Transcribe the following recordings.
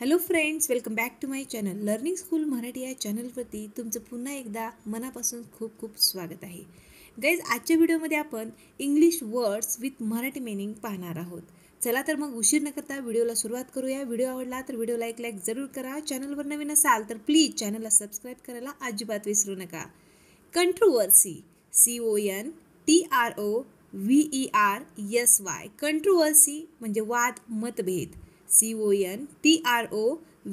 hello friends welcome back to my channel learning school Marathi या चॅनलवरती तुमचं पुन्हा एकदा मनापासून खूप खूप स्वागत आहे गैज आजच्या व्हिडिओमध्ये आपण English words with Marathi meaning पाहणार आहोत चला तर मग उशीर न करता व्हिडिओला सुरुवात करूया व्हिडिओ आवडला तर व्हिडिओला एक लाईक जरूर करा चॅनलवर नवीन असाल तर प्लीज चॅनलला सबस्क्राईब करायला अजिबात विसरू नका controversy C O N T R O V E R S Y controversy म्हणजे वाद मतभेद C O N T R O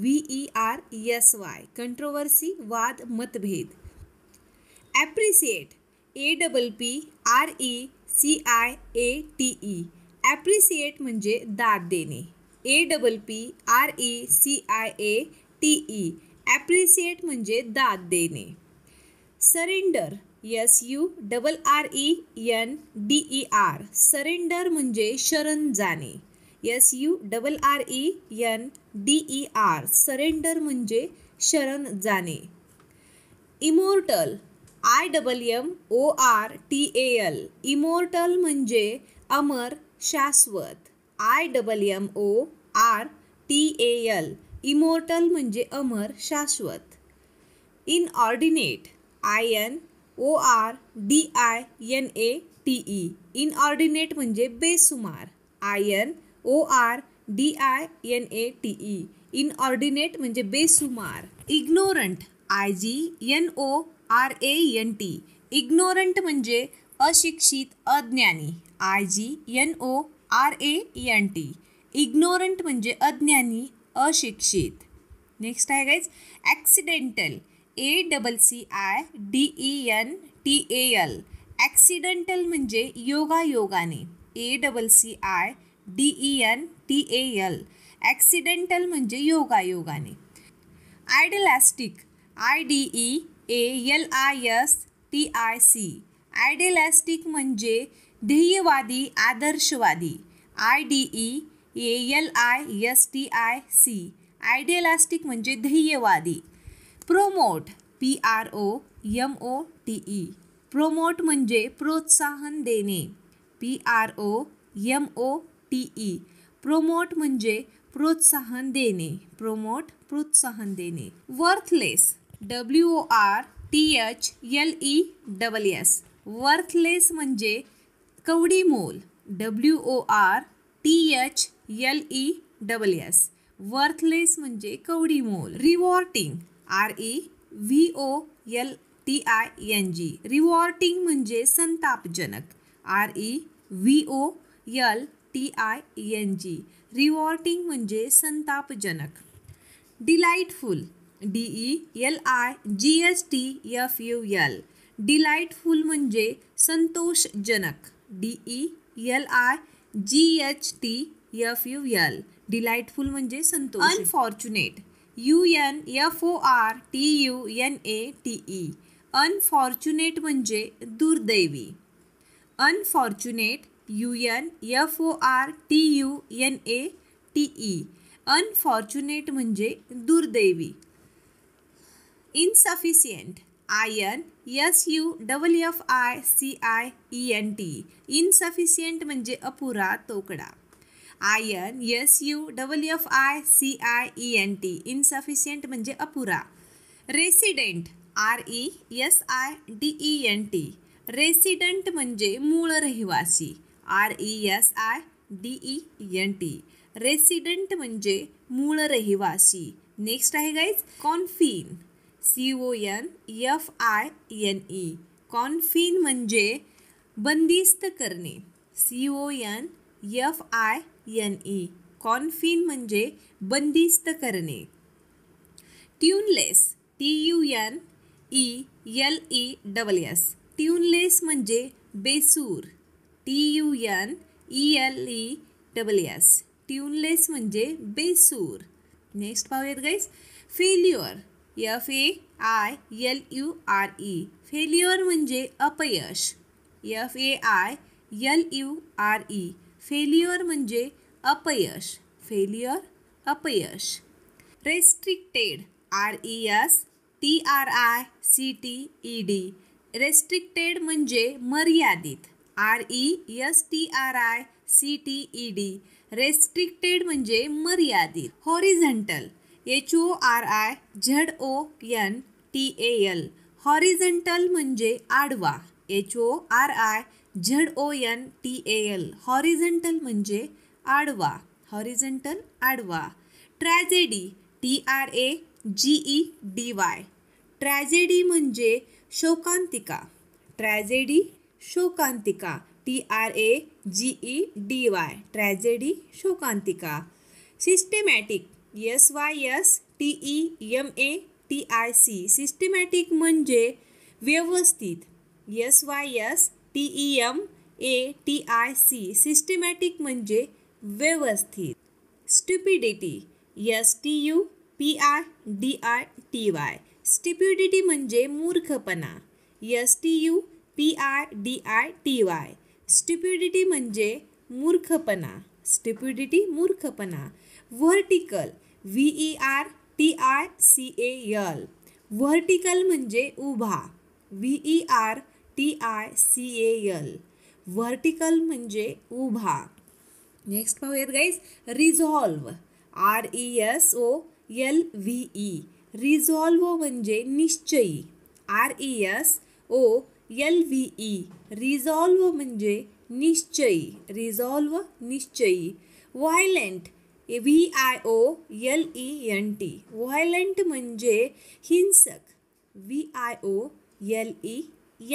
V E R S Y controversy वाद मतभेद appreciate A double P R E C I A T E appreciate म्हणजे दाद देणे A double P R E C I A T E appreciate म्हणजे दाद देणे surrender S U double R E N D E R surrender म्हणजे शरण जाणे S U double R E N D E R surrender म्हणजे शरण जाणे immortal I double M O R T A L immortal म्हणजे अमर शाश्वत I double M O R T A L immortal म्हणजे अमर शाश्वत inordinate I N O R D I N A T E inordinate म्हणजे बेसुमार I N O R D I N A T E inordinate म्हणजे बेसुमार ignorant I G N O R A N T ignorant म्हणजे अशिक्षित अज्ञानी I G N O R A N T ignorant म्हणजे अज्ञानी अशिक्षित नेक्स्ट आहे guys accidental A double C I D E N T L accidental म्हणजे योगायोगाने A double C I D E N T A L accidental म्हणजे योगायोगाने idealistic I D E A L I S T I C idealistic म्हणजे ध्येयवादी आदर्शवादी I D E A L I S T I C idealistic म्हणजे ध्येयवादी promote P R O M O T E promote म्हणजे प्रोत्साहन देणे P R O M O T E promote मजे प्रोत्साहन देने प्रोमोट प्रोत्साहन देने worthless W O R T H L E double S worthless मजे कवडी मोल W O R T H L E double S worthless मजे कवडी मोल revolting R E V O L T I N G revolting मजे संतापजनक R E V O L T I N G revolting मजे संतापजनक delightful D E L I G S T F U L delightful मजे संतोषजनक D E L I G H T F U L delightful मजे संतोष unfortunate U N F O R T U N A T E unfortunate मजे दुर्दैवी unfortunate U N F O R T U N A T E unfortunate मजे दुर्दैवी insufficient I N S U double F I C I E N T insufficient मजे अपुरा तोकडा I N S U double F I C I E N T insufficient मजे अपुरा resident R E S I D E N T resident मजे मूल रहिवासी R E S I D E N T resident म्हणजे मूळ रहिवासी next आहे guys confine C O N F I N E confine म्हणजे बंदिस्त करणे C O N F I N E confine म्हणजे बंदिस्त करणे tuneless T U N E L E double S tuneless म्हणजे बेसूर T U N E L E double S tuneless मजे बेसूर नेक्स्ट पाहूयात guys failure F A I L U R E failure मजे अपयश F A I L U R E failure मजे अपयश failure अपयश restricted are E S T R I C T E D restricted मजे मर्यादित R E S T R I C T E D restricted म्हणजे मर्यादित horizontal H O R I Z O N T A L horizontal म्हणजे आडवा H O R I Z O N T A L horizontal म्हणजे आडवा horizontal आडवा tragedy T R A G E D Y tragedy म्हणजे शोकांतिका tragedy शोकांतिका T R A G E D Y tragedy शोकांतिका systematic S Y S T E M A T I C systematic मजे व्यवस्थित S Y S T E M A T I C systematic मजे व्यवस्थित stupidity S T U P I D I T Y stupidity मजे मूर्खपना S T U P I D I T Y stupidity म्हणजे मूर्खपणा stupidity मूर्खपणा vertical V E R T I C A L vertical म्हणजे उभा V E R T I C A L vertical म्हणजे उभा next पाहूयात guys resolve R E S O L V E resolve म्हणजे निश्चयी R E S O L V E resolve म्हणजे निश्चयी resolve निश्चयी violent V I O L E N T violent म्हणजे हिंसक V I O L E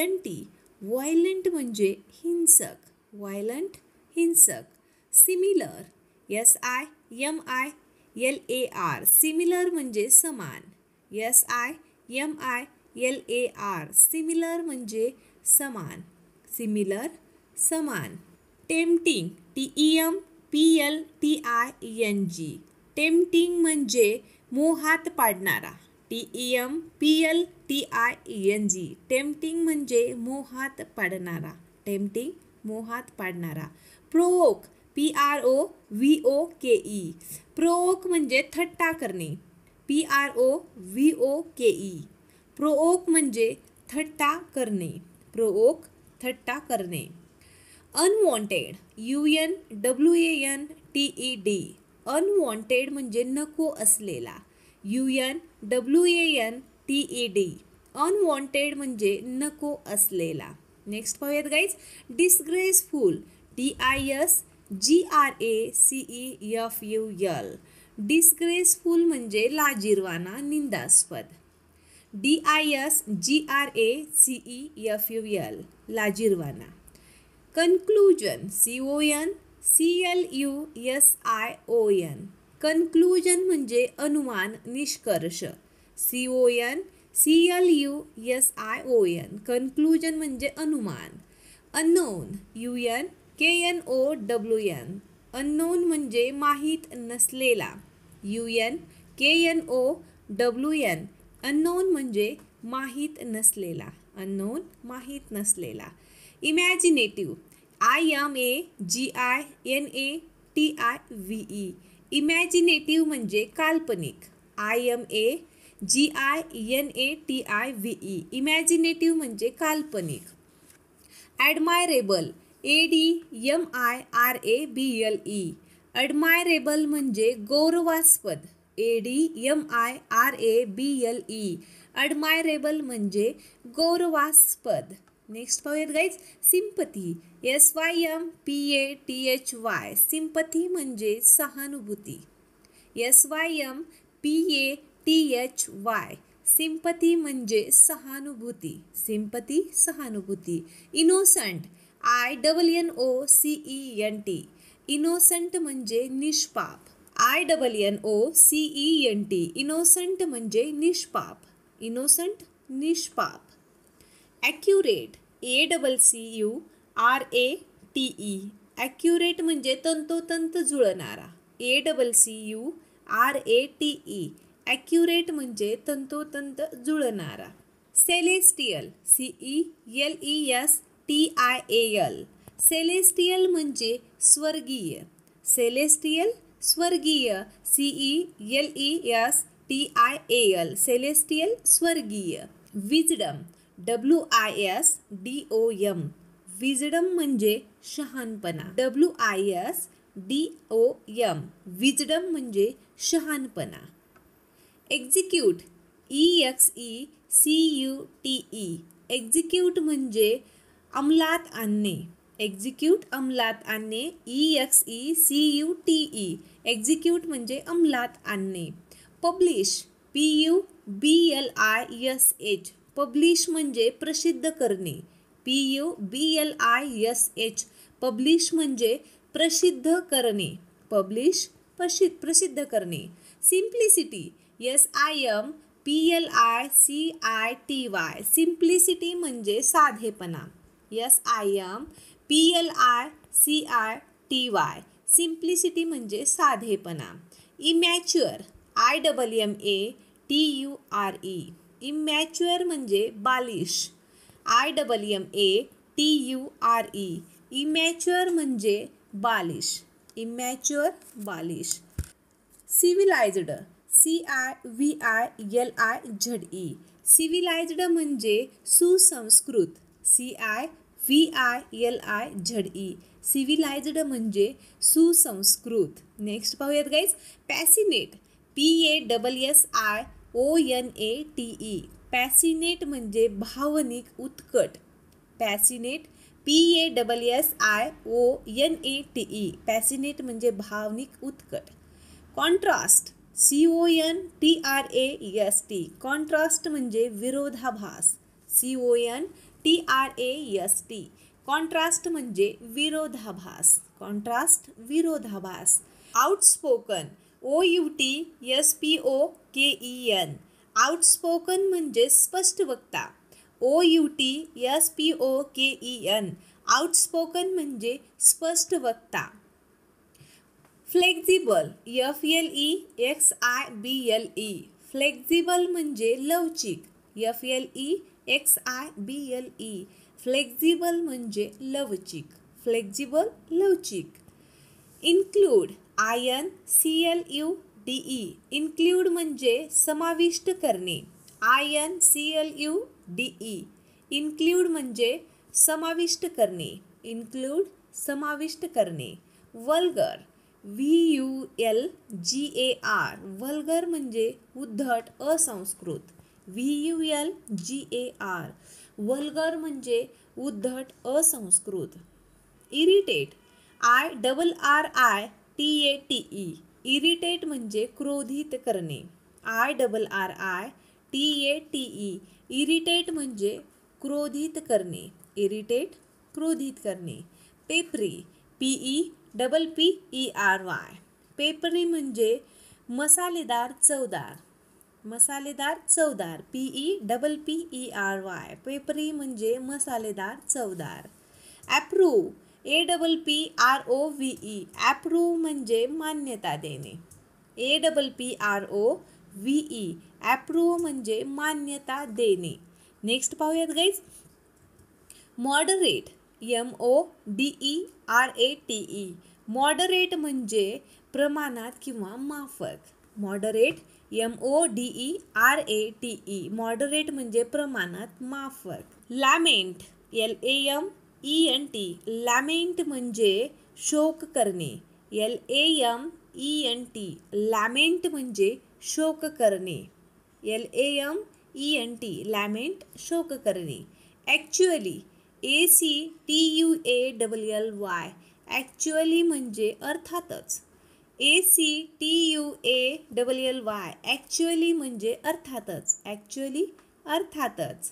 N T violent म्हणजे हिंसक violent हिंसक similar S I M I L A R similar म्हणजे समान S I M I L A R similar मजे समान similar समान tempting T E M P L T I N G tempting मजे मोहत पड़ना T E M P L T I N G tempting मजे मोहत पड़ना टेम्पटिंग मोहत पड़ना provoke P R O V O K E provoke मजे थट्टा करनी P R O V O K E provoke म्हणजे थट्टा करणे प्रोओक थट्टा करणे unwanted U N W A N T E D unwanted म्हणजे नको असलेला U N W A N T E D unwanted म्हणजे नको असलेला नेक्स्ट पाहूयात guys disgraceful D I S G R A C E F U L disgraceful म्हणजे लाजिरवाना निंदास्पद D I S G R A C E F U L लाजिरवाना conclusion C O N C L U S I O N conclusion म्हणजे अनुमान निष्कर्ष C O N C L U S I O N conclusion म्हणजे अनुमान unknown U N K N O W N unknown म्हणजे माहीत नसलेला U N K N O W N unknown म्हणजे माहीत नसलेला अननोन माहीत नसलेला imaginative I M A G I N A T I V E imaginative म्हणजे काल्पनिक I M A G I N A T I V E imaginative म्हणजे काल्पनिक admirable A D M I R A B L E admirable म्हणजे गौरवास्पद A D M I R A B L E admirable म्हणजे गौरवास्पद next पाहूयात guys sympathy S Y M P A T H Y sympathy म्हणजे सहानुभूती S Y M P A T H Y sympathy म्हणजे सहानुभूती sympathy सहानुभूती innocent I double N O C E N T innocent म्हणजे निष्पाप I double N O C E N T innocent म्हणजे निष्पाप innocent निष्पाप accurate A double C U R A T E accurate म्हणजे तंतोतंत जुळणारा A double C U R A T E accurate म्हणजे तंतोतंत जुळणारा celestial C E L E S T I A L celestial म्हणजे स्वर्गीय celestial स्वर्गीय C E L E S T I A L celestial स्वर्गीय wisdom W I S D O M wisdom म्हणजे शहानपणा W I S D O M wisdom म्हणजे शहानपणा execute E X E C U T E execute म्हणजे अंमलात आणणे execute अंमलात आणणे E X E C U T E execute म्हणजे अंमलात आणणे publish P U B L I S H publish म्हणजे प्रसिद्ध करणे P U B L I S H publish म्हणजे प्रसिद्ध करणे पब्लिश प्रसिद्ध प्रसिद्ध करणे simplicity S I M P L I C I T Y simplicity म्हणजे साधेपणा S I M P L I C I T Y simplicity म्हणजे साधेपणा immature I double M A T U R E immature म्हणजे बालिश I double M A T U R E immature म्हणजे बालिश immature बालिश civilized C I V I L I Z E civilized म्हणजे सुसंस्कृत सी I V I L I Z E civilized म्हणजे सुसंस्कृत next पाहूयात guys passionate P A double S I O N A T E passionate म्हणजे भावनिक उत्कट passionate P A double S I O N A T E passionate म्हणजे भावनिक उत्कट contrast C O N T R A S T contrast म्हणजे विरोधाभास C O N T R A S T contrast मजे विरोधाभास contrast विरोधाभास outspoken O U T S P O K E N outspoken मजे स्पष्ट वक्ता O U T S P O K E N outspoken मजे स्पष्ट वक्ता flexible F L E X I B L E flexible म्हणजे लवचिक F L E X I B L E flexible म्हणजे लवचिक फ्लेक्झिबल लवचिक include I N C L U D E include म्हणजे समाविष्ट करणे I N C L U D E include म्हणजे समाविष्ट करणे इन्क्लूड समाविष्ट करणे vulgar V U L G A R vulgar म्हणजे उद्धट असंस्कृत V U L G A R vulgar म्हणजे उद्धट असंस्कृत irritate I double R I T A T E irritate म्हणजे क्रोधित करणे I double R I T A T E irritate म्हणजे क्रोधित करणे इरिटेट क्रोधित करणे peppery P E double P E R Y peppery म्हणजे मसालेदार चवदार मसालेदार चवदार P E double P E R Y peppery म्हणजे मसालेदार चवदार approve A double P R O V E approve म्हणजे मान्यता देणे A double P R O V E approve म्हणजे मान्यता देणे नेक्स्ट पाहूयात guys moderate M O D E R A T E moderate म्हणजे प्रमाणात किंवा माफक moderate M O D E R A T E moderate म्हणजे प्रमाणात माफक lament L A M E N T lament म्हणजे शोक करणे L A M E N T lament म्हणजे शोक करणे L A M E N T lament शोक करणे actually A C T U A W L Y actually म्हणजे अर्थातच A C T U A double L Y actually म्हणजे अर्थातच actually अर्थातच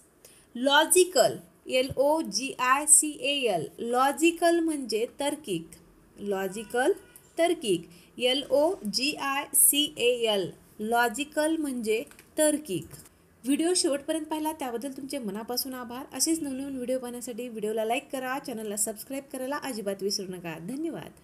logical L O G I C A L logical म्हणजे तर्किक logical तर्किक L O G I C A L logical म्हणजे तर्किक व्हिडिओ शेवटपर्यंत पाहिला त्याबद्दल तुमचे मनापासून आभार असेच नवनवीन व्हिडिओ पाहण्यासाठी व्हिडिओला लाईक करा चॅनलला सबस्क्राईब करायला अजिबात विसरू नका धन्यवाद